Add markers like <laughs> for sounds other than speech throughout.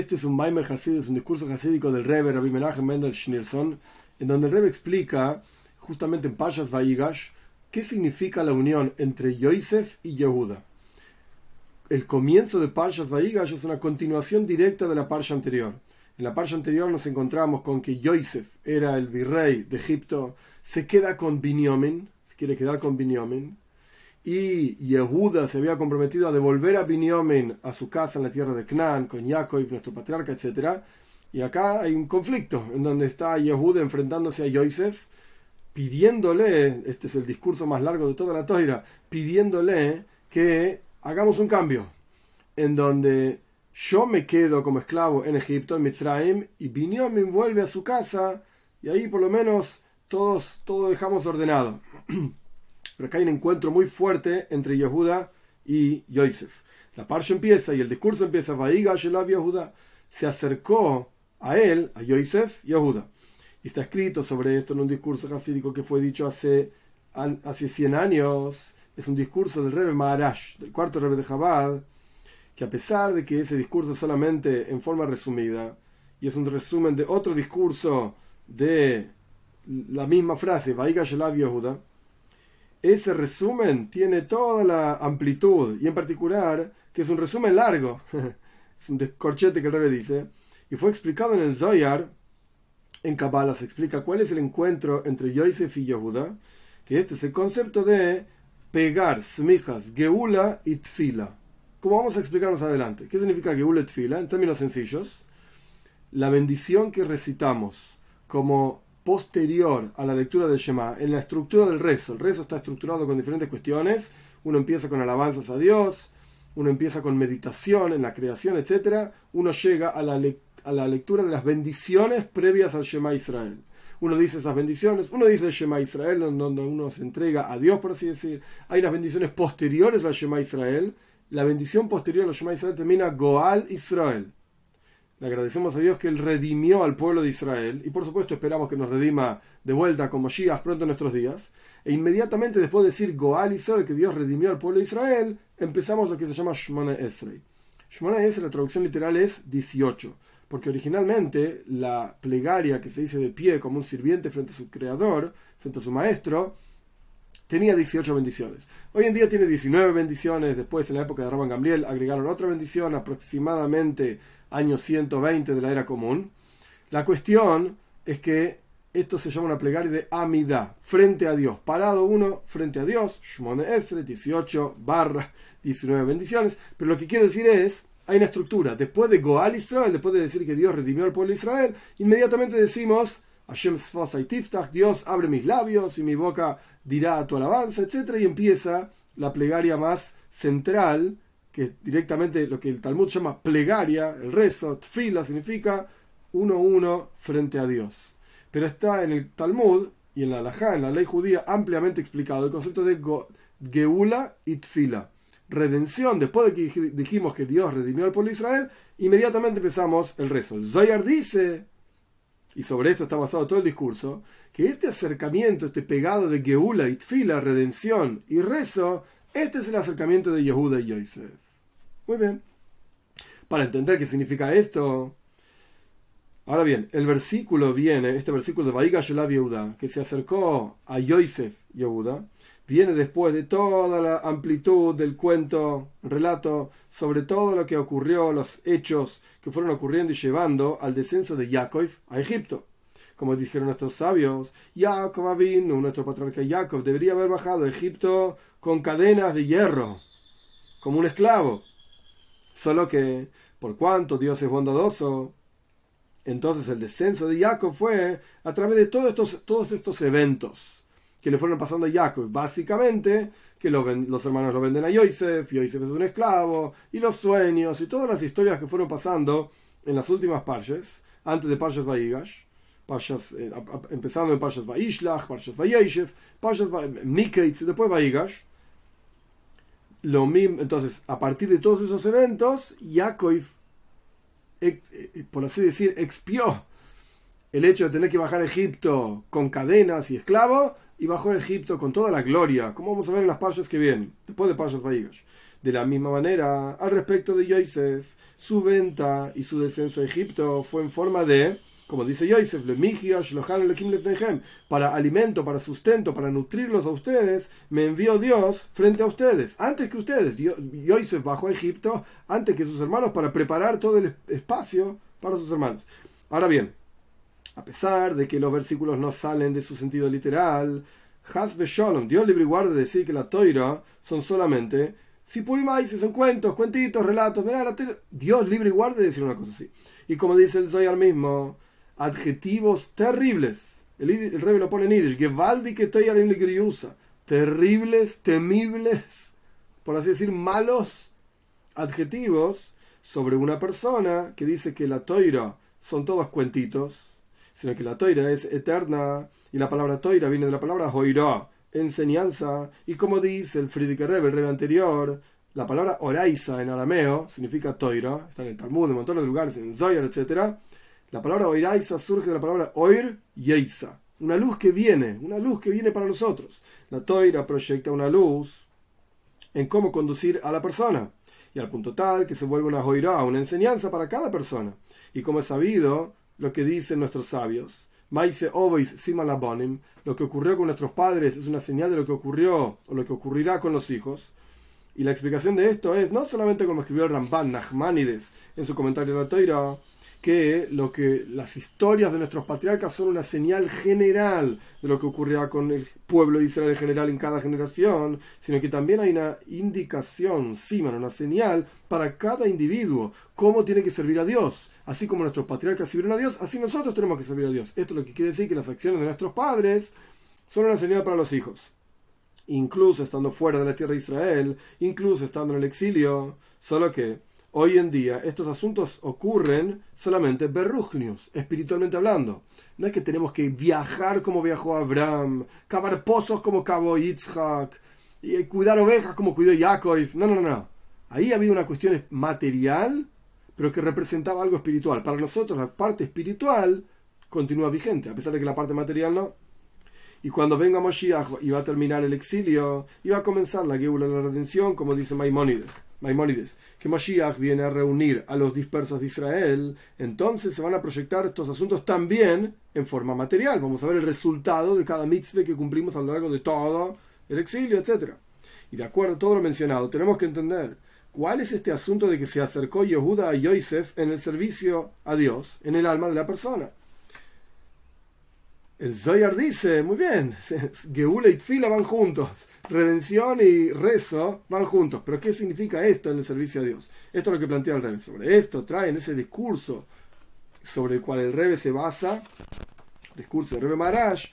Este es un Maimer un discurso hasídico del Rebbe Rabbi Menachem Mendel Schneerson, en donde el Rebbe explica, justamente en Pashas Vaigash, qué significa la unión entre Yosef y Yehuda. El comienzo de Pashas Vaigash es una continuación directa de la parcha anterior. En la parcha anterior nos encontramos con que Yosef era el virrey de Egipto, se queda con Binyamin, se quiere quedar con Binyamin, y Yehuda se había comprometido a devolver a Binyamin a su casa en la tierra de Canaán con Jacob, nuestro patriarca, etc. Y acá hay un conflicto en donde está Yehuda enfrentándose a Yosef, pidiéndole, este es el discurso más largo de toda la toira, pidiéndole que hagamos un cambio en donde yo me quedo como esclavo en Egipto, en Mitzrayim, y Binyamin vuelve a su casa y ahí por lo menos todos todo dejamos ordenado. <clears throat> Pero acá hay un encuentro muy fuerte entre Yehuda y Yosef. La parcha empieza y el discurso empieza. Vaiga Yehuda se acercó a él, a Yosef Yehuda. Y está escrito sobre esto en un discurso hasídico que fue dicho hace, hace 100 años. Es un discurso del Rebbe Maharash, del cuarto rey de Jabad, que a pesar de que ese discurso es solamente en forma resumida, y es un resumen de otro discurso de la misma frase, Vaiga Yehuda, ese resumen tiene toda la amplitud y en particular que es un resumen largo, <laughs> es un descorchete que el dice, y fue explicado en el Zoyar, en Kabbalah se explica cuál es el encuentro entre Yosef y Yehuda, que este es el concepto de pegar smijas, geula y tfila. Como vamos a explicarnos adelante, ¿qué significa geula y tfila? En términos sencillos, la bendición que recitamos como posterior a la lectura del Shema, en la estructura del rezo. El rezo está estructurado con diferentes cuestiones. Uno empieza con alabanzas a Dios, uno empieza con meditación en la creación, etc. Uno llega a la, lectura de las bendiciones previas al Shema Israel. Uno dice esas bendiciones, uno dice el Shema Israel, donde uno se entrega a Dios, por así decir. Hay las bendiciones posteriores al Shema Israel. La bendición posterior al Shema Israel termina Goal Israel le agradecemos a Dios que Él redimió al pueblo de Israel y por supuesto esperamos que nos redima de vuelta como Shias pronto en nuestros días. E inmediatamente después de decir Goal Sol, que Dios redimió al pueblo de Israel, empezamos lo que se llama Shmona Esrei. Shmona Esrei, la traducción literal es 18, porque originalmente la plegaria que se dice de pie como un sirviente frente a su creador, frente a su maestro, tenía 18 bendiciones. Hoy en día tiene 19 bendiciones, después en la época de Rabban Gabriel, agregaron otra bendición, aproximadamente año 120 de la era común. La cuestión es que esto se llama una plegaria de Amida, frente a Dios. Parado uno, frente a Dios, Shmone Esre, 18 barra 19 bendiciones. Pero lo que quiero decir es, hay una estructura. Después de Goal Israel, después de decir que Dios redimió al pueblo de Israel, inmediatamente decimos, Hashem y Tiftach, Dios abre mis labios y mi boca dirá tu alabanza, etc. Y empieza la plegaria más central que directamente lo que el Talmud llama plegaria, el rezo, tfila significa uno a uno frente a Dios. Pero está en el Talmud y en la Alajá, en la ley judía, ampliamente explicado el concepto de Geula y Tfila. Redención, después de que dijimos que Dios redimió al pueblo de Israel, inmediatamente empezamos el rezo. El dice, y sobre esto está basado todo el discurso, que este acercamiento, este pegado de Geula y Tfila, redención y rezo, este es el acercamiento de Yehuda y Yosef. Muy bien. Para entender qué significa esto. Ahora bien, el versículo viene, este versículo de Baiga la Yehuda, que se acercó a Yosef Yehuda, viene después de toda la amplitud del cuento, relato, sobre todo lo que ocurrió, los hechos que fueron ocurriendo y llevando al descenso de Yaakov a Egipto. Como dijeron nuestros sabios, Yaakov vino nuestro patriarca Yaakov, debería haber bajado a Egipto con cadenas de hierro, como un esclavo. Solo que, por cuanto Dios es bondadoso, entonces el descenso de Jacob fue a través de todos estos, todos estos eventos que le fueron pasando a Jacob. Básicamente, que los hermanos lo venden a y Yosef es un esclavo, y los sueños, y todas las historias que fueron pasando en las últimas parches, antes de parches Vaigash, eh, empezando en parches Vaishlach, Pashas Vayeshev, va Miketz, y después Vaigash mismo, entonces, a partir de todos esos eventos, Yaakov, eh, eh, por así decir, expió el hecho de tener que bajar a Egipto con cadenas y esclavos, y bajó a Egipto con toda la gloria, como vamos a ver en las pasos que vienen, después de pasos Vaigosh. De la misma manera, al respecto de Yosef, su venta y su descenso a Egipto fue en forma de, como dice Yosef, para alimento, para sustento, para nutrirlos a ustedes, me envió Dios frente a ustedes, antes que ustedes. Yosef bajó a Egipto antes que sus hermanos para preparar todo el espacio para sus hermanos. Ahora bien, a pesar de que los versículos no salen de su sentido literal, Has Shalom, Dios libre y de decir que la Toira son solamente si si son cuentos, cuentitos, relatos, mirá la Dios libre y guarde decir una cosa así. Y como dice el Zoyar mismo, adjetivos terribles. El, rey lo pone en Idris. Gevaldi que estoy Terribles, temibles, por así decir, malos adjetivos sobre una persona que dice que la toira son todos cuentitos, sino que la toira es eterna y la palabra toira viene de la palabra joira enseñanza. Y como dice el Friedrich Rebbe, el Rebbe anterior, la palabra oraisa en arameo significa toiro, está en el Talmud, en un montón de lugares, en Zoyar, etc. La palabra oraisa surge de la palabra oir y eisa, una luz que viene, una luz que viene para nosotros. La toira proyecta una luz en cómo conducir a la persona, y al punto tal que se vuelve una joira, una enseñanza para cada persona. Y como es sabido, lo que dicen nuestros sabios, Maise Simalabonim, lo que ocurrió con nuestros padres es una señal de lo que ocurrió o lo que ocurrirá con los hijos. Y la explicación de esto es no solamente como escribió el Ramban Nachmanides en su comentario de la que que las historias de nuestros patriarcas son una señal general de lo que ocurrirá con el pueblo de Israel en general en cada generación, sino que también hay una indicación, siman, una señal para cada individuo, cómo tiene que servir a Dios, Así como nuestros patriarcas sirvieron a Dios, así nosotros tenemos que servir a Dios. Esto es lo que quiere decir que las acciones de nuestros padres son una señal para los hijos. Incluso estando fuera de la tierra de Israel, incluso estando en el exilio, solo que hoy en día estos asuntos ocurren solamente berrugnios, espiritualmente hablando. No es que tenemos que viajar como viajó Abraham, cavar pozos como cavó Yitzhak, y cuidar ovejas como cuidó Yaakov. No, no, no. Ahí ha habido una cuestión material pero que representaba algo espiritual. Para nosotros la parte espiritual continúa vigente, a pesar de que la parte material no. Y cuando venga Moshiach y va a terminar el exilio, y va a comenzar la Geula de la redención, como dice Maimónides. que Moshiach viene a reunir a los dispersos de Israel, entonces se van a proyectar estos asuntos también en forma material. Vamos a ver el resultado de cada mitzvah que cumplimos a lo largo de todo el exilio, etc. Y de acuerdo a todo lo mencionado, tenemos que entender ¿Cuál es este asunto de que se acercó Yehuda a Yosef en el servicio a Dios, en el alma de la persona? El Zoyar dice, muy bien, <laughs> Geula y Tfila van juntos, redención y rezo van juntos, pero ¿qué significa esto en el servicio a Dios? Esto es lo que plantea el Rebbe, Sobre esto Trae en ese discurso sobre el cual el Rebbe se basa, discurso del Rebbe Marash,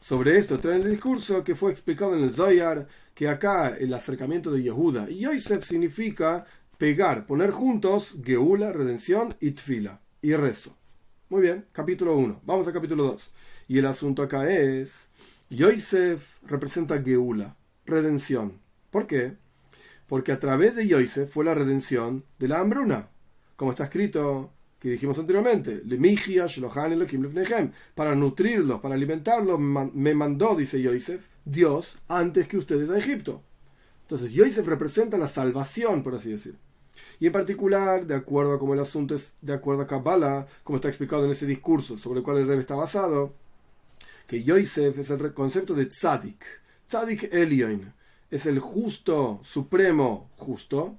sobre esto traen el discurso que fue explicado en el Zoyar, que acá el acercamiento de Yehuda y Yosef significa pegar, poner juntos Geula, redención y Tfila, y rezo. Muy bien, capítulo 1. Vamos a capítulo 2. Y el asunto acá es, Yosef representa Geula, redención. ¿Por qué? Porque a través de Yosef fue la redención de la hambruna, como está escrito que dijimos anteriormente, le para nutrirlos, para alimentarlos, me mandó, dice Yosef, Dios antes que ustedes a Egipto. Entonces, Yosef representa la salvación, por así decir. Y en particular, de acuerdo a cómo el asunto es, de acuerdo a Kabbalah, como está explicado en ese discurso sobre el cual el rey está basado, que Yosef es el concepto de Tzadik. Tzadik Elion es el justo, supremo justo,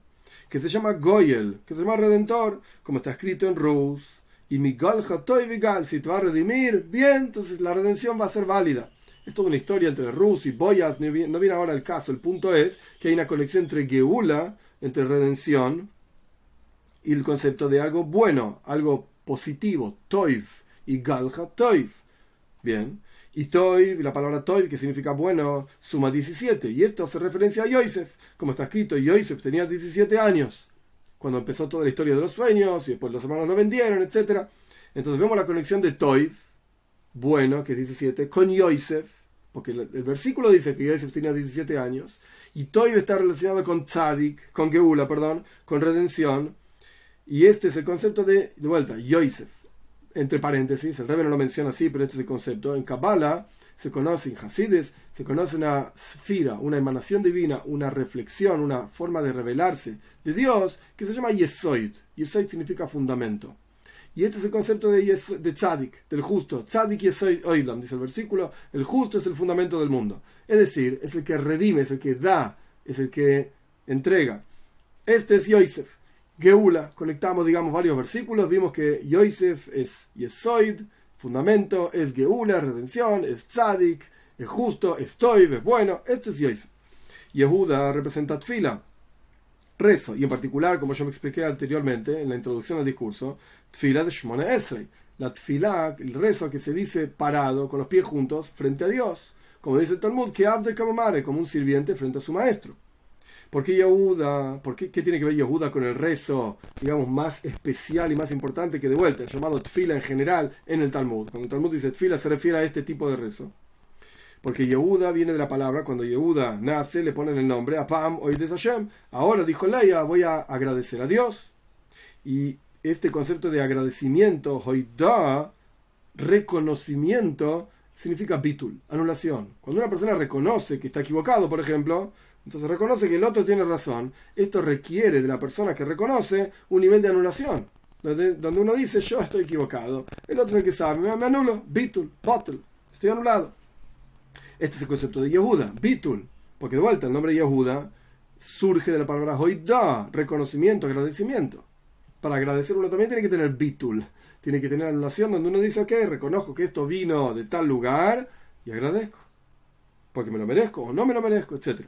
que se llama Goyel, que se llama redentor, como está escrito en Rus. Y Miguel HaToi Vigal, si te va a redimir, bien, entonces la redención va a ser válida. Es toda una historia entre Rus y Boyas, no viene ahora el caso. El punto es que hay una conexión entre Geula, entre redención, y el concepto de algo bueno, algo positivo, Toiv, y Galha Toiv. Bien. Y Toiv, la palabra Toiv, que significa bueno, suma 17. Y esto hace referencia a Yosef. Como está escrito, Yosef tenía 17 años cuando empezó toda la historia de los sueños y después los hermanos lo vendieron, etc. Entonces vemos la conexión de Toiv bueno, que es 17, con Yosef, porque el, versículo dice que Yosef tenía 17 años, y Toyo está relacionado con Tzadik, con Geula, perdón, con redención, y este es el concepto de, de vuelta, Yosef, entre paréntesis, el rey no lo menciona así, pero este es el concepto, en Kabbalah se conoce, en Hasides, se conoce una sfira, una emanación divina, una reflexión, una forma de revelarse de Dios que se llama Yesoid. Yesoid significa fundamento. Y este es el concepto de, de tzadik, del justo. Tzadik es oilam, dice el versículo. El justo es el fundamento del mundo. Es decir, es el que redime, es el que da, es el que entrega. Este es Yosef. Geula, conectamos, digamos, varios versículos. Vimos que Yosef es Yesoid, fundamento, es Geula, redención, es tzadik, es justo, es es bueno. Este es Yosef. Yehuda representa Tfila rezo, y en particular, como yo me expliqué anteriormente en la introducción al discurso, Tfila de La Tfila, el rezo que se dice parado, con los pies juntos, frente a Dios. Como dice el Talmud, que Abde Kamamare, como un sirviente frente a su maestro. ¿Por qué Yehuda? ¿Por qué, tiene que ver Yehuda con el rezo, digamos, más especial y más importante que de vuelta, llamado tfila en general en el Talmud? Cuando el Talmud dice tfila se refiere a este tipo de rezo. Porque Yehuda viene de la palabra, cuando Yehuda nace le ponen el nombre, Apam Oides Hashem. Ahora dijo Leia, voy a agradecer a Dios. Y este concepto de agradecimiento, hoidá, reconocimiento, significa bitul, anulación. Cuando una persona reconoce que está equivocado, por ejemplo, entonces reconoce que el otro tiene razón, esto requiere de la persona que reconoce un nivel de anulación, donde, uno dice yo estoy equivocado, el otro es que sabe, me, anulo, bitul, potl, estoy anulado. Este es el concepto de Yehuda, bitul, porque de vuelta el nombre Yehuda surge de la palabra hoidá, reconocimiento, agradecimiento para agradecer uno también tiene que tener bitul, tiene que tener la relación donde uno dice, ok, reconozco que esto vino de tal lugar y agradezco, porque me lo merezco o no me lo merezco, etc.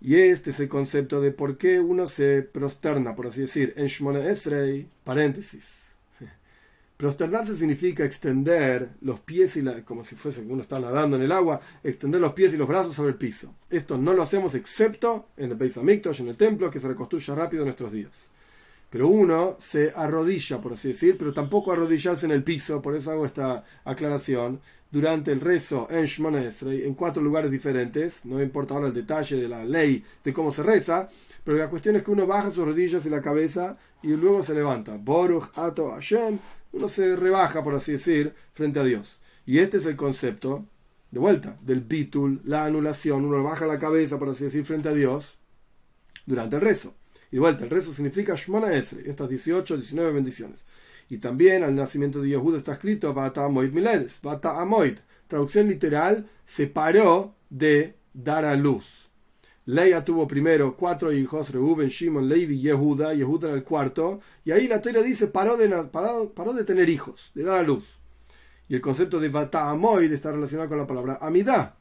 Y este es el concepto de por qué uno se prosterna, por así decir, en shmone Esrei, paréntesis. <laughs> Prosternarse significa extender los pies y la, como si fuese que uno está nadando en el agua, extender los pies y los brazos sobre el piso. Esto no lo hacemos excepto en el Beis y en el templo, que se reconstruya rápido en nuestros días. Pero uno se arrodilla, por así decir, pero tampoco arrodillarse en el piso, por eso hago esta aclaración, durante el rezo en en cuatro lugares diferentes, no importa ahora el detalle de la ley de cómo se reza, pero la cuestión es que uno baja sus rodillas y la cabeza y luego se levanta. Boruch Ato Hashem, uno se rebaja, por así decir, frente a Dios. Y este es el concepto, de vuelta, del bitul, la anulación, uno baja la cabeza, por así decir, frente a Dios durante el rezo. Y vuelta, el rezo significa Shmona Esre, estas 18, 19 bendiciones. Y también al nacimiento de Yehuda está escrito Bata Amoid Miledes, Bata Amoid. Traducción literal, se paró de dar a luz. Leia tuvo primero cuatro hijos, Reuben, Shimon, Levi, Yehuda, Yehuda era el cuarto, y ahí la teoría dice paró de, paró, paró de tener hijos, de dar a luz. Y el concepto de Bata está relacionado con la palabra Amida.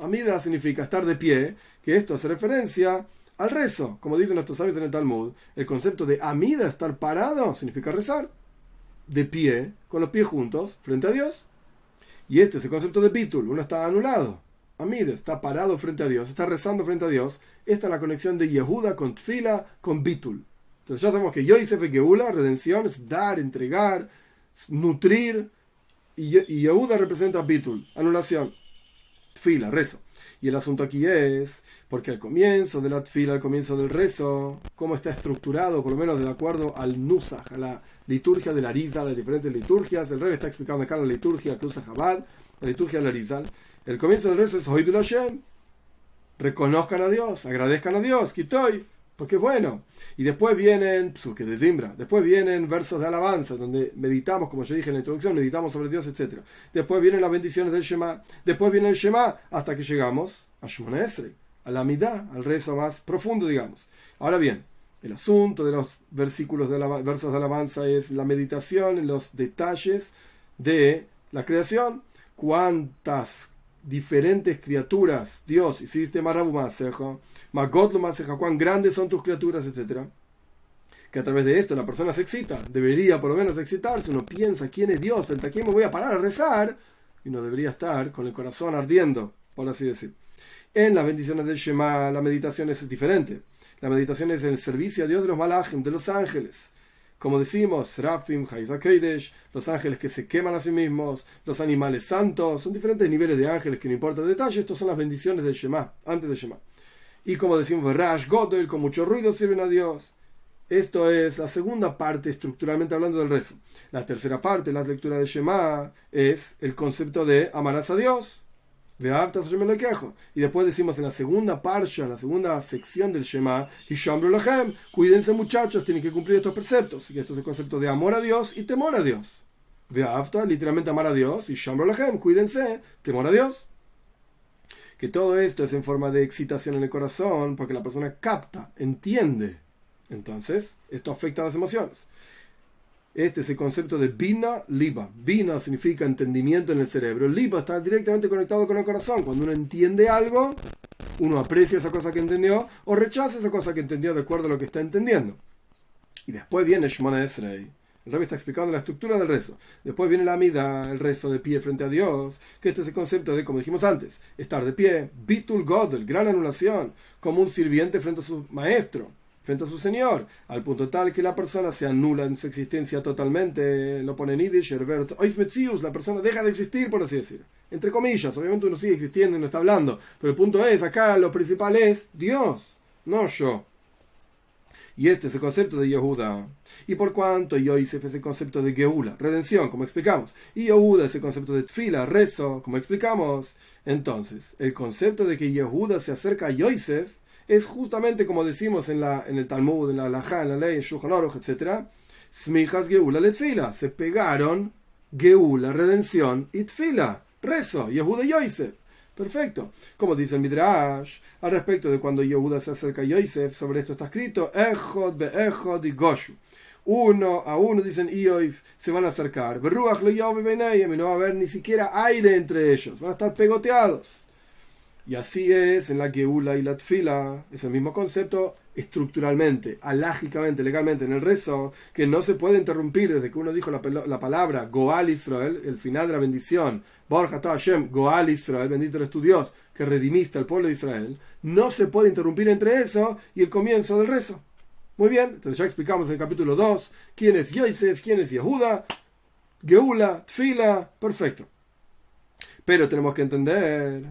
amida significa estar de pie, que esto hace referencia al rezo. Como dicen nuestros sabios en el Talmud, el concepto de amida, estar parado, significa rezar. De pie, con los pies juntos, frente a Dios. Y este es el concepto de bitul, uno está anulado. Amida está parado frente a Dios, está rezando frente a Dios. Esta es la conexión de Yehuda con Tfila, con bitul. Entonces ya sabemos que Yo y Geula, redención, es dar, entregar, nutrir. Y Yehuda representa bitul, anulación. Tfila, rezo. Y el asunto aquí es, porque al comienzo de la fila, al comienzo del rezo, cómo está estructurado, por lo menos de acuerdo al Nusaj, a la liturgia de la risa las diferentes liturgias, el rey está explicando acá la liturgia que usa Jabal, la liturgia de la Rizal. El comienzo del rezo es Hoidul Hashem, reconozcan a Dios, agradezcan a Dios, Kitoy porque bueno. Y después vienen, que de después vienen versos de alabanza, donde meditamos, como yo dije en la introducción, meditamos sobre Dios, etc. Después vienen las bendiciones del Shema, después viene el Shema, hasta que llegamos a Shemona a la mitad, al rezo más profundo, digamos. Ahora bien, el asunto de los versículos de versos de alabanza es la meditación en los detalles de la creación. Cuántas diferentes criaturas Dios hiciste, Marabumasejo God lo más eh, grandes son tus criaturas, etc. Que a través de esto la persona se excita, debería por lo menos excitarse, uno piensa quién es Dios, frente a quién me voy a parar a rezar, y no debería estar con el corazón ardiendo, por así decir. En las bendiciones del Shema la meditación es diferente. La meditación es el servicio a Dios de los malajim, de los ángeles. Como decimos, Serafim, los ángeles que se queman a sí mismos, los animales santos, son diferentes niveles de ángeles que no importa el detalle, estos son las bendiciones del Shema, antes de Shema y como decimos Rash Godel, con mucho ruido sirven a Dios. Esto es la segunda parte estructuralmente hablando del rezo. La tercera parte, la lectura de Shema, es el concepto de amarás a Dios. me lo quejo. Y después decimos en la segunda parcha en la segunda sección del Shema, cuídense muchachos, tienen que cumplir estos preceptos. Y esto es el concepto de amor a Dios y temor a Dios. Veafta, literalmente amar a Dios, y cuídense, temor a Dios que todo esto es en forma de excitación en el corazón, porque la persona capta, entiende. Entonces, esto afecta a las emociones. Este es el concepto de Bina Liba. Bina significa entendimiento en el cerebro. Liba está directamente conectado con el corazón. Cuando uno entiende algo, uno aprecia esa cosa que entendió o rechaza esa cosa que entendió de acuerdo a lo que está entendiendo. Y después viene Shmona Esrei, el rey está explicando la estructura del rezo. Después viene la amida, el rezo de pie frente a Dios, que este es el concepto de, como dijimos antes, estar de pie, bitul God gran anulación, como un sirviente frente a su maestro, frente a su señor, al punto tal que la persona se anula en su existencia totalmente, lo pone en Yiddish, la persona deja de existir, por así decir. Entre comillas, obviamente uno sigue existiendo y no está hablando, pero el punto es, acá lo principal es Dios, no yo. Y este es el concepto de Yehuda. Y por cuanto Yoisef es el concepto de Geula, redención, como explicamos. Y Yehuda es el concepto de Tfila, rezo, como explicamos. Entonces, el concepto de que Yehuda se acerca a Yosef es justamente como decimos en, la, en el Talmud, en la Lajá, en la ley, en Shulchan Aruch, etc. Smijas Geula le Se pegaron Geula, redención, y Tfila, rezo, Yehuda y Yosef. Perfecto. Como dice el Midrash, al respecto de cuando Yehuda se acerca a Yosef, sobre esto está escrito, Ejod, y Goshu. Uno a uno, dicen Ioif, se van a acercar. lo y no va a haber ni siquiera aire entre ellos. Van a estar pegoteados. Y así es en la Geula y la Tfila. Es el mismo concepto estructuralmente, alágicamente, legalmente, en el rezo, que no se puede interrumpir desde que uno dijo la, la palabra Goal Israel, el final de la bendición, Borja Hashem, Goal Israel, bendito eres tu Dios, que redimiste al pueblo de Israel, no se puede interrumpir entre eso y el comienzo del rezo. Muy bien, entonces ya explicamos en el capítulo 2 quién es Yosef, quién es Yehuda, Geula, Tfila, perfecto. Pero tenemos que entender,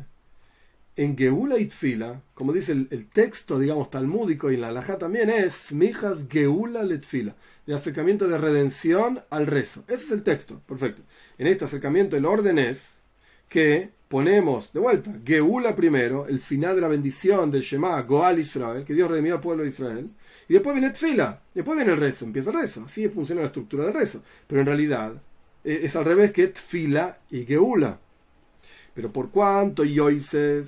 en Geula y Tfila, como dice el, texto, digamos, talmúdico y en la halajá también es, mijas Geula le Tfila. El acercamiento de redención al rezo. Ese es el texto, perfecto. En este acercamiento el orden es que ponemos de vuelta Geula primero, el final de la bendición del Shema, Goal Israel, que Dios redimió al pueblo de Israel, y después viene Tfila, después viene el rezo, empieza el rezo, así funciona la estructura del rezo, pero en realidad e, es al revés que Tfila y Geula. Pero por cuanto Yosef,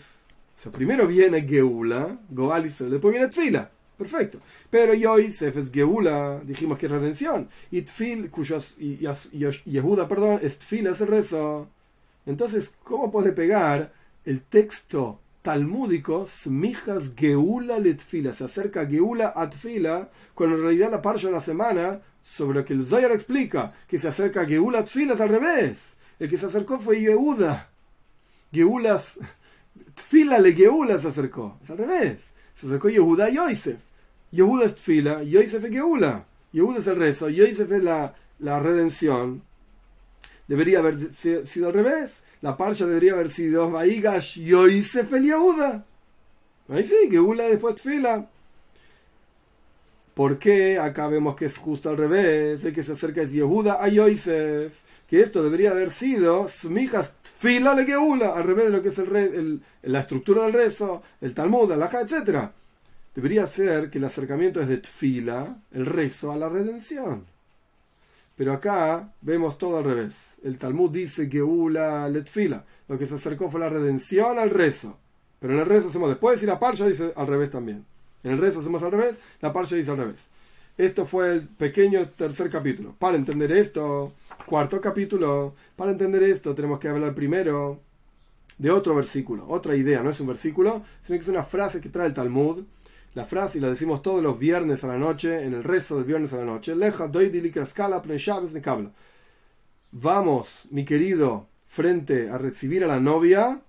o sea, primero viene Geula, Goal Israel, después viene Tfila perfecto. pero yoysef es Geula, dijimos que es redención, y Tfil, cuyos, y, Yehuda, perdón, es Tfil, es el rezo. Entonces, ¿cómo puede pegar el texto talmúdico, Smijas Geula Letfila, se acerca Geula a Tfila, cuando en realidad la parcha de la semana, sobre lo que el Zoyar explica, que se acerca Geula a Tfila es al revés. El que se acercó fue Yehuda. Geulas, Tfila le Geula se acercó, es al revés. Se acercó Yehuda a Yosef. Yehuda es Tfila, es Yehuda es el rezo, Yoisef es la, la redención. Debería haber sido al revés. La parcha debería haber sido Vaigash Yoisef el Yehuda. Ahí sí, Geula después Tfila. ¿Por qué acá vemos que es justo al revés? El que se acerca es Yehuda a Yoisef. Que esto debería haber sido Smijas Tfila le Geula, al revés de lo que es el, la estructura del rezo, el Talmud, la etc debería ser que el acercamiento es de Tfila, el rezo a la redención. Pero acá vemos todo al revés. El Talmud dice que Ula Letfila, lo que se acercó fue la redención al rezo. Pero en el rezo hacemos después y la parcha dice al revés también. En el rezo hacemos al revés, la parcha dice al revés. Esto fue el pequeño tercer capítulo. Para entender esto, cuarto capítulo, para entender esto tenemos que hablar primero de otro versículo, otra idea, no es un versículo, sino que es una frase que trae el Talmud la frase la decimos todos los viernes a la noche, en el resto del viernes a la noche. Vamos, mi querido, frente a recibir a la novia,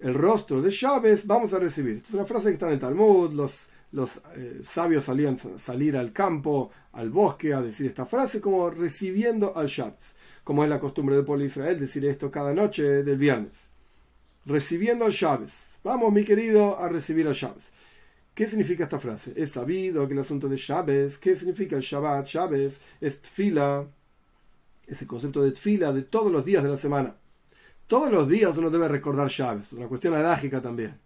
el rostro de Chávez, vamos a recibir. Esto es una frase que está en el Talmud, los, los eh, sabios salían salir al campo, al bosque, a decir esta frase como recibiendo al Chávez, como es la costumbre del pueblo de Israel decir esto cada noche del viernes. Recibiendo al Chávez. Vamos, mi querido, a recibir al Chávez. ¿Qué significa esta frase? Es sabido que el asunto de Chávez. ¿qué significa el Shabbat? Chávez es tfila, ese concepto de tfila de todos los días de la semana. Todos los días uno debe recordar Chávez. es una cuestión alágica también.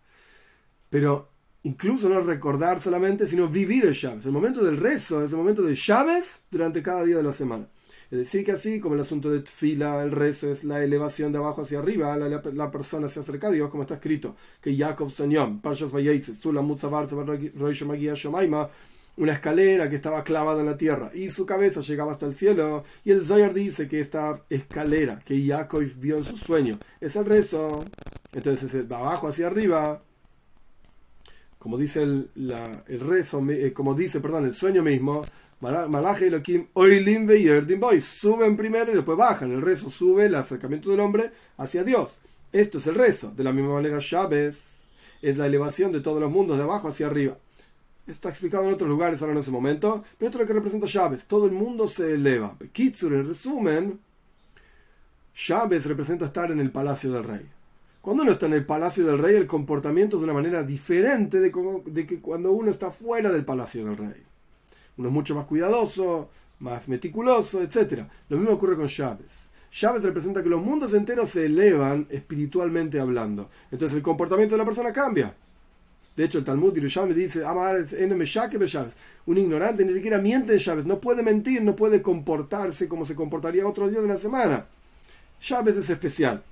Pero incluso no recordar solamente, sino vivir el Shabbat, El momento del rezo es el momento de Chávez durante cada día de la semana. Es decir, que así como el asunto de fila, el rezo es la elevación de abajo hacia arriba, la, persona se acerca a Dios, como está escrito, que Jacob Shomaima, una escalera que estaba clavada en la tierra y su cabeza llegaba hasta el cielo. Y el Zohar dice que esta escalera que Jacob vio en su sueño es el rezo. Entonces, de abajo hacia arriba, como dice el, el rezo, eh, como dice, perdón, el sueño mismo, Malaje Elohim Oilim y Boy. Suben primero y después bajan. El rezo sube el acercamiento del hombre hacia Dios. Esto es el rezo. De la misma manera, Chávez es la elevación de todos los mundos de abajo hacia arriba. Esto está explicado en otros lugares ahora en ese momento, pero esto es lo que representa Chávez Todo el mundo se eleva. Kitsur, en resumen, Chávez representa estar en el palacio del rey. Cuando uno está en el palacio del rey, el comportamiento es de una manera diferente de, de que cuando uno está fuera del palacio del rey. Uno es mucho más cuidadoso, más meticuloso, etc. Lo mismo ocurre con Chávez. Chávez representa que los mundos enteros se elevan espiritualmente hablando. Entonces el comportamiento de la persona cambia. De hecho, el Talmud me dice, ah, un ignorante ni siquiera miente en Chávez, no puede mentir, no puede comportarse como se comportaría otro día de la semana. Chávez es especial.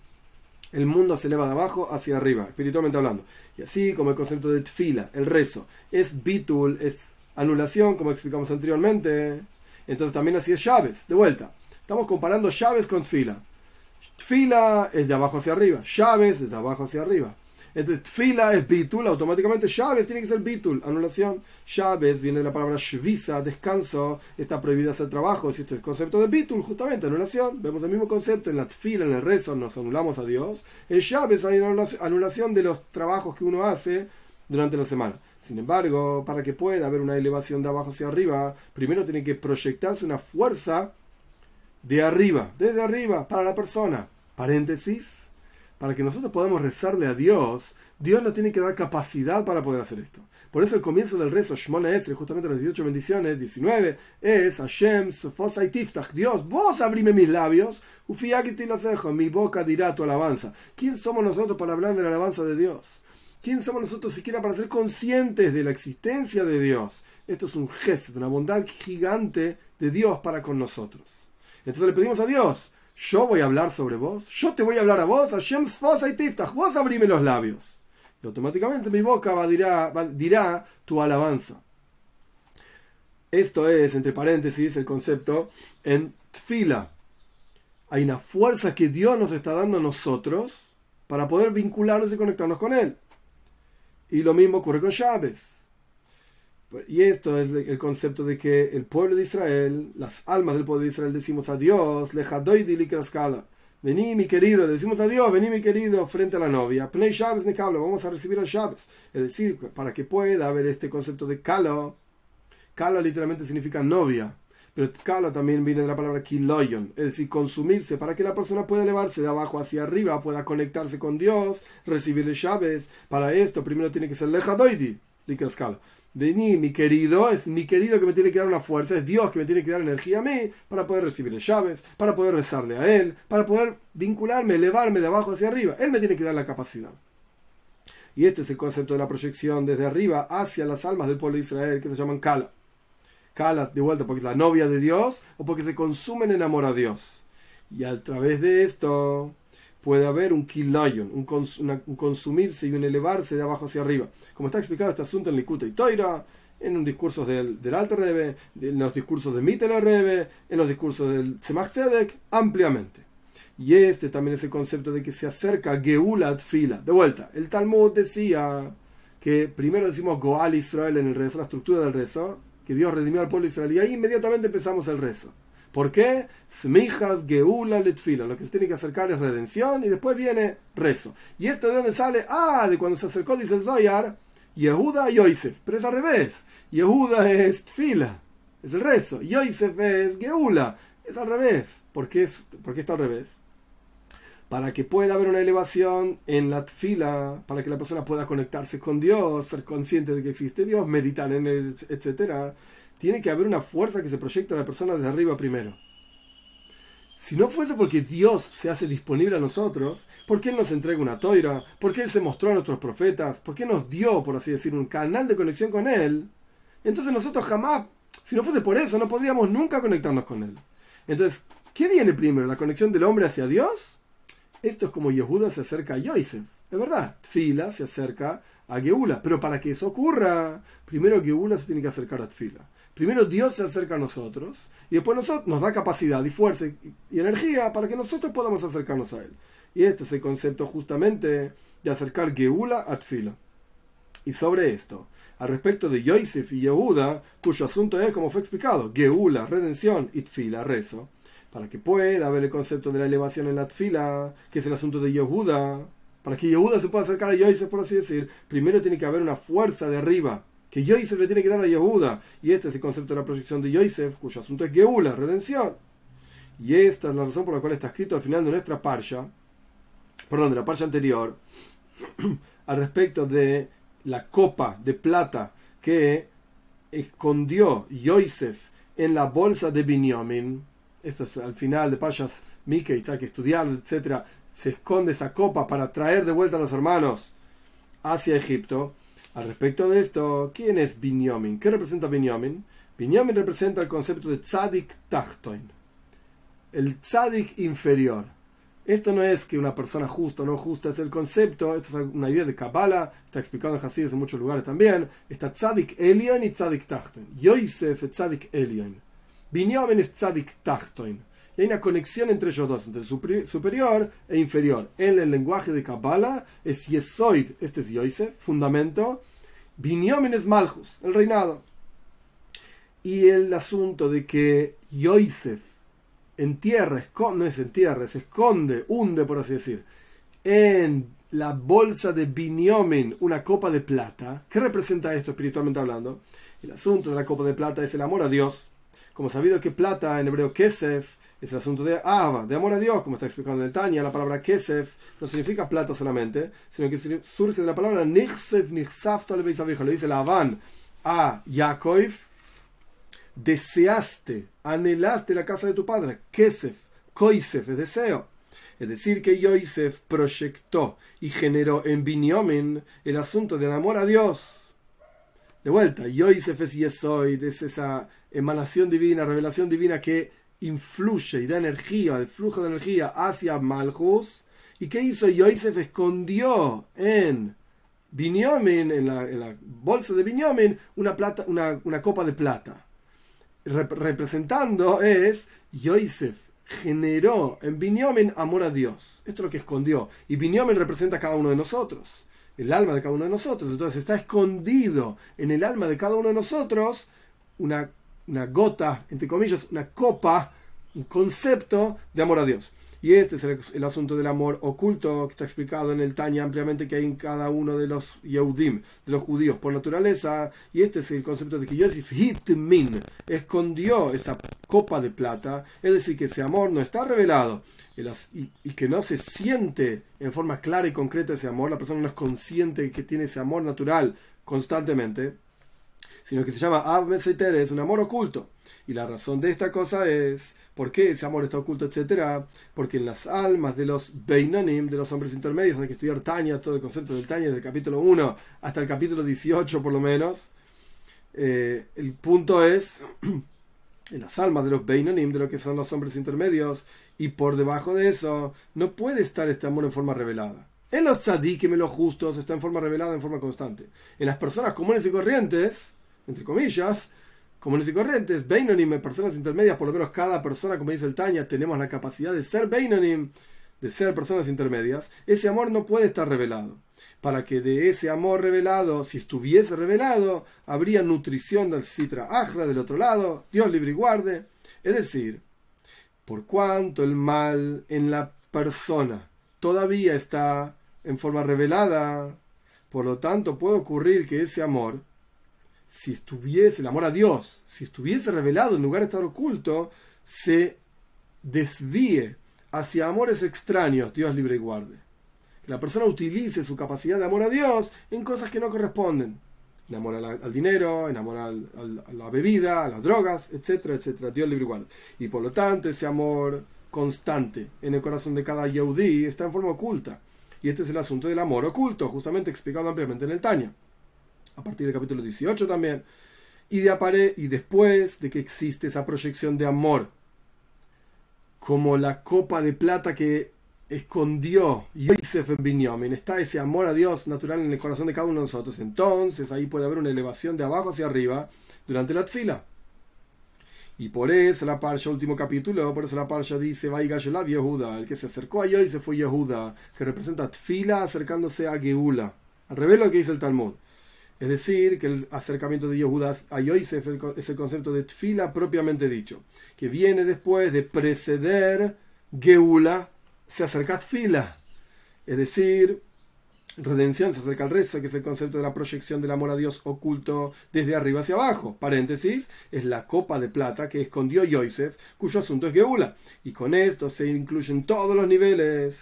El mundo se eleva de abajo hacia arriba, espiritualmente hablando. Y así como el concepto de tfila, el rezo, es bitul, es anulación, como explicamos anteriormente. Entonces también así es llaves. De vuelta, estamos comparando llaves con tfila Tfila es de abajo hacia arriba, llaves es de abajo hacia arriba. Entonces, tfila es bitul, automáticamente llaves tiene que ser bitul, anulación. Llaves viene de la palabra shvisa, descanso, está prohibido hacer trabajo. Si este es el concepto de bitul, justamente, anulación. Vemos el mismo concepto en la tfila, en el rezo, nos anulamos a Dios. En llaves hay anulación de los trabajos que uno hace durante la semana. Sin embargo, para que pueda haber una elevación de abajo hacia arriba, primero tiene que proyectarse una fuerza de arriba, desde arriba, para la persona. Paréntesis, para que nosotros podamos rezarle a Dios, Dios nos tiene que dar capacidad para poder hacer esto. Por eso el comienzo del rezo, Shmona Esre, justamente las 18 bendiciones, 19, es Hashem, Sofosai Tiftach, Dios, vos abrime mis labios, Ufiakiti los dejo, mi boca dirá tu alabanza. ¿Quién somos nosotros para hablar de la alabanza de Dios? ¿Quién somos nosotros siquiera para ser conscientes de la existencia de Dios? Esto es un gesto, una bondad gigante de Dios para con nosotros. Entonces le pedimos a Dios, yo voy a hablar sobre vos, yo te voy a hablar a vos, a James vos y Tiftach, vos abríme los labios. Y automáticamente mi boca va, dirá, dirá tu alabanza. Esto es, entre paréntesis, el concepto en Tfila. Hay una fuerza que Dios nos está dando a nosotros para poder vincularnos y conectarnos con Él. Y lo mismo ocurre con Chávez pues, Y esto es el concepto de que el pueblo de Israel, las almas del pueblo de Israel, decimos adiós le jadoy dilikraskala. Vení, mi querido, le decimos adiós, vení, mi querido, frente a la novia. ni vamos a recibir a Chávez Es decir, para que pueda haber este concepto de Kalo. Calo literalmente significa novia. Pero kala también viene de la palabra kiloyon, es decir, consumirse, para que la persona pueda elevarse de abajo hacia arriba, pueda conectarse con Dios, recibirle llaves. Para esto, primero tiene que ser lejadoidi, kala. Vení, mi querido, es mi querido que me tiene que dar una fuerza, es Dios que me tiene que dar energía a mí para poder recibirle llaves, para poder rezarle a Él, para poder vincularme, elevarme de abajo hacia arriba. Él me tiene que dar la capacidad. Y este es el concepto de la proyección desde arriba hacia las almas del pueblo de Israel, que se llaman Kala. Calas de vuelta porque es la novia de Dios o porque se consumen en amor a Dios. Y a través de esto puede haber un kilayon, un, consumirse y un elevarse de abajo hacia arriba. Como está explicado este asunto en Likuta y Toira, en un discurso del, del rebbe Rebe, en los discursos de Mitela Rebe, en los discursos del Tzemach Sedek, ampliamente. Y este también es el concepto de que se acerca Geulat Fila. De vuelta, el Talmud decía que primero decimos Goal Israel en el rezo, la estructura del rezo, que Dios redimió al pueblo Israel. Y ahí inmediatamente empezamos el rezo. ¿Por qué? Smijas, Geula, Letfila. Lo que se tiene que acercar es redención y después viene rezo. ¿Y esto de dónde sale? Ah, de cuando se acercó, dice el Zoyar, Yehuda y Yosef. Pero es al revés. Yehuda es Tfila, es el rezo. y Yosef es Geula, es al revés. porque es, ¿Por qué está al revés? para que pueda haber una elevación en la fila, para que la persona pueda conectarse con Dios, ser consciente de que existe Dios, meditar en él, etc., tiene que haber una fuerza que se proyecta a la persona desde arriba primero. Si no fuese porque Dios se hace disponible a nosotros, ¿por qué Él nos entrega una toira? ¿Por qué Él se mostró a nuestros profetas? ¿Por qué nos dio, por así decir, un canal de conexión con Él? Entonces nosotros jamás, si no fuese por eso, no podríamos nunca conectarnos con Él. Entonces, ¿qué viene primero? ¿La conexión del hombre hacia Dios? Esto es como Yehuda se acerca a Yosef. Es verdad, Tfila se acerca a Geula. Pero para que eso ocurra, primero Geula se tiene que acercar a Tfila. Primero Dios se acerca a nosotros y después nosotros, nos da capacidad y fuerza y energía para que nosotros podamos acercarnos a Él. Y este es el concepto justamente de acercar Geula a Tfila. Y sobre esto, al respecto de Yosef y Yehuda, cuyo asunto es, como fue explicado, Geula, redención y Tfila, rezo, para que pueda haber el concepto de la elevación en la fila, que es el asunto de Yehuda. Para que Yehuda se pueda acercar a Yosef, por así decir, primero tiene que haber una fuerza de arriba, que Yosef le tiene que dar a Yehuda. Y este es el concepto de la proyección de Yosef, cuyo asunto es Geula, redención. Y esta es la razón por la cual está escrito al final de nuestra parcha perdón, de la parsha anterior, <clears throat> al respecto de la copa de plata que escondió Yosef en la bolsa de Binyamin esto es al final de Payas Mike hay que estudiar, etc. Se esconde esa copa para traer de vuelta a los hermanos hacia Egipto. Al respecto de esto, ¿quién es Binyamin? ¿Qué representa Binyamin? Binyamin representa el concepto de tzadik tachtoin, el tzadik inferior. Esto no es que una persona justa o no justa, es el concepto, esto es una idea de Kabbalah, está explicado en Hasidus en muchos lugares también, está tzadik elion y tzadik tachtoin. Yosef tzadik elion. Y hay una conexión entre ellos dos, entre superior e inferior. En el lenguaje de Kabbalah es Yesoid, este es Yoise, fundamento. Binyomen es Malchus, el reinado. Y el asunto de que Yoisef entierra, esconde, no es entierra, se esconde, hunde, por así decir, en la bolsa de Binyomin, una copa de plata. ¿Qué representa esto espiritualmente hablando? El asunto de la copa de plata es el amor a Dios como sabido que plata en hebreo kesef es el asunto de Ahava, de amor a Dios, como está explicando en el Tania, la palabra kesef no significa plata solamente, sino que surge de la palabra nichsef, nichsafto, le dice Labán a Yaakov, deseaste, anhelaste la casa de tu padre, kesef, koisef, es deseo. Es decir, que Yosef proyectó y generó en Binyomin el asunto del amor a Dios. De vuelta, Yosef es Yesoid, es esa emanación divina, revelación divina que influye y da energía, el flujo de energía hacia Malchus. ¿Y qué hizo? Yosef escondió en Binyamin, en la, bolsa de Binyamin, una, una, copa de plata. representando es Yosef generó en Binyamin amor a Dios. Esto es lo que escondió. Y Binyamin representa a cada uno de nosotros, el alma de cada uno de nosotros. Entonces está escondido en el alma de cada uno de nosotros una una gota, entre comillas, una copa, un concepto de amor a Dios. Y este es el, asunto del amor oculto que está explicado en el Tanya ampliamente que hay en cada uno de los Yehudim, de los judíos por naturaleza. Y este es el concepto de que Yosef Hitmin escondió esa copa de plata, es decir, que ese amor no está revelado y, y que no se siente en forma clara y concreta ese amor, la persona no es consciente que tiene ese amor natural constantemente sino que se llama es un amor oculto. Y la razón de esta cosa es, ¿por qué ese amor está oculto, etcétera? Porque en las almas de los Beinanim, de los hombres intermedios, hay que estudiar Tania, todo el concepto de Tania, desde el capítulo 1 hasta el capítulo 18 por lo menos, eh, el punto es, <clears throat> en las almas de los Beinanim, de lo que son los hombres intermedios, y por debajo de eso, no puede estar este amor en forma revelada. En los sadíquemes, los justos, está en forma revelada, en forma constante. En las personas comunes y corrientes, entre comillas, comunes y corrientes, Beinonim, personas intermedias, por lo menos cada persona, como dice el Taña, tenemos la capacidad de ser Beinonim, de ser personas intermedias, ese amor no puede estar revelado. Para que de ese amor revelado, si estuviese revelado, habría nutrición del Citra Ajra del otro lado, Dios libre y guarde. Es decir, por cuanto el mal en la persona todavía está en forma revelada, por lo tanto puede ocurrir que ese amor si estuviese, el amor a Dios, si estuviese revelado en lugar de estar oculto, se desvíe hacia amores extraños, Dios libre y guarde. Que la persona utilice su capacidad de amor a Dios en cosas que no corresponden. En amor al, dinero, en amor a la bebida, a las drogas, etcétera, etcétera. Dios libre y guarde. Y por lo tanto, ese amor constante en el corazón de cada Yehudi está en forma oculta. Y este es el asunto del amor oculto, justamente explicado ampliamente en el Taña a partir del capítulo 18 también, y, de apare y después de que existe esa proyección de amor, como la copa de plata que escondió Yosef en está ese amor a Dios natural en el corazón de cada uno de nosotros, entonces ahí puede haber una elevación de abajo hacia arriba durante la fila. Y por eso la parcha, último capítulo, por eso la parcha dice, la Yehuda, el que se acercó a se fue Yehuda, que representa Tfila acercándose a Geula. Al revés lo que dice el Talmud. Es decir, que el acercamiento de dios a Yosef es el concepto de tfila propiamente dicho, que viene después de preceder Geula, se acerca a tfila. Es decir, redención se acerca al rezo, que es el concepto de la proyección del amor a Dios oculto desde arriba hacia abajo. Paréntesis, es la copa de plata que escondió Yosef, cuyo asunto es Geula. Y con esto se incluyen todos los niveles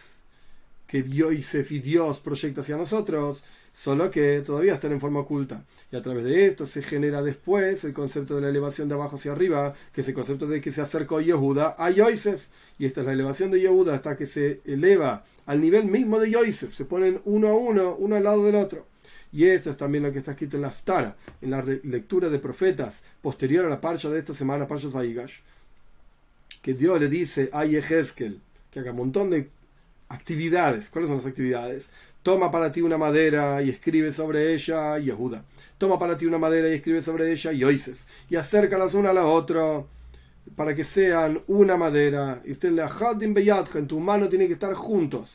que Yosef y Dios proyecta hacia nosotros solo que todavía están en forma oculta. Y a través de esto se genera después el concepto de la elevación de abajo hacia arriba, que es el concepto de que se acercó Yehuda a Yosef. Y esta es la elevación de Yehuda hasta que se eleva al nivel mismo de Yosef. Se ponen uno a uno, uno al lado del otro. Y esto es también lo que está escrito en la Aftara, en la lectura de profetas posterior a la parcha de esta semana, parcha Zahigash que Dios le dice a Yehezkel que haga un montón de actividades. ¿Cuáles son las actividades? Toma para ti una madera y escribe sobre ella Yehuda. Toma para ti una madera y escribe sobre ella Yosef. Y acércalas una a la otra para que sean una madera. Y usted la en tu mano tiene que estar juntos.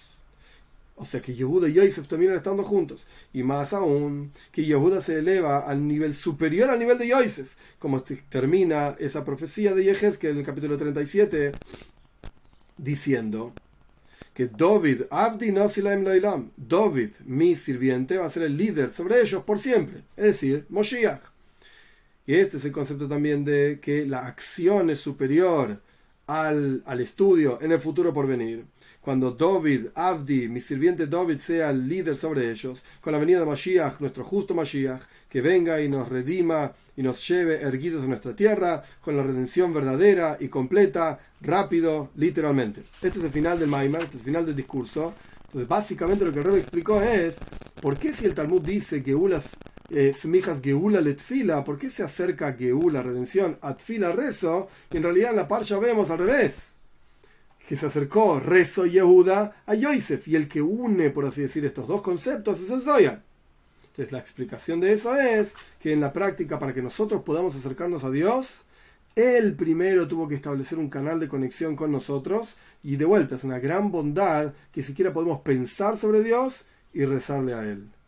O sea que Yehuda y Yosef terminan estando juntos. Y más aún, que Yehuda se eleva al nivel superior al nivel de Yosef. Como este termina esa profecía de Que en el capítulo 37, diciendo que David, Abdi David, mi sirviente, va a ser el líder sobre ellos por siempre, es decir, Moshiach. Y este es el concepto también de que la acción es superior al, estudio en el futuro por venir cuando David, Abdi, mi sirviente David, sea el líder sobre ellos, con la venida de Mashiach, nuestro justo Mashiach, que venga y nos redima y nos lleve erguidos a nuestra tierra, con la redención verdadera y completa, rápido, literalmente. Este es el final del Maimar, este es el final del discurso. Entonces, básicamente lo que el explicó es, ¿por qué si el Talmud dice que Ulas eh, Smijas Geula Letfila, ¿por qué se acerca Geula, redención, atfila Tfila, rezo? Y en realidad en la parcha vemos al revés, que se acercó rezo Yehuda a Yosef, y el que une, por así decir, estos dos conceptos es el Zoya. Entonces la explicación de eso es que en la práctica, para que nosotros podamos acercarnos a Dios, él primero tuvo que establecer un canal de conexión con nosotros y de vuelta es una gran bondad que siquiera podemos pensar sobre Dios y rezarle a Él.